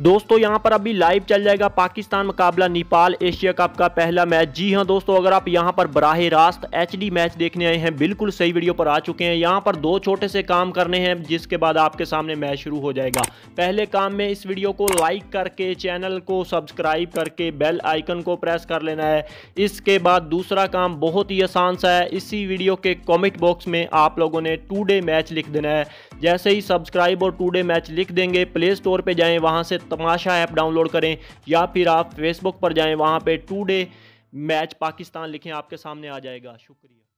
दोस्तों यहां पर अभी लाइव चल जाएगा पाकिस्तान मुकाबला नेपाल एशिया कप का पहला मैच जी हां दोस्तों अगर आप यहां पर बराह रास्त एच मैच देखने आए हैं बिल्कुल सही वीडियो पर आ चुके हैं यहां पर दो छोटे से काम करने हैं जिसके बाद आपके सामने मैच शुरू हो जाएगा पहले काम में इस वीडियो को लाइक करके चैनल को सब्सक्राइब करके बेल आइकन को प्रेस कर लेना है इसके बाद दूसरा काम बहुत ही आसान सा है इसी वीडियो के कॉमेंट बॉक्स में आप लोगों ने टू डे मैच लिख देना है जैसे ही सब्सक्राइब और टू डे मैच लिख देंगे प्ले स्टोर पर जाएँ वहाँ से तमाशा ऐप डाउनलोड करें या फिर आप फेसबुक पर जाएं वहाँ पे टू डे मैच पाकिस्तान लिखें आपके सामने आ जाएगा शुक्रिया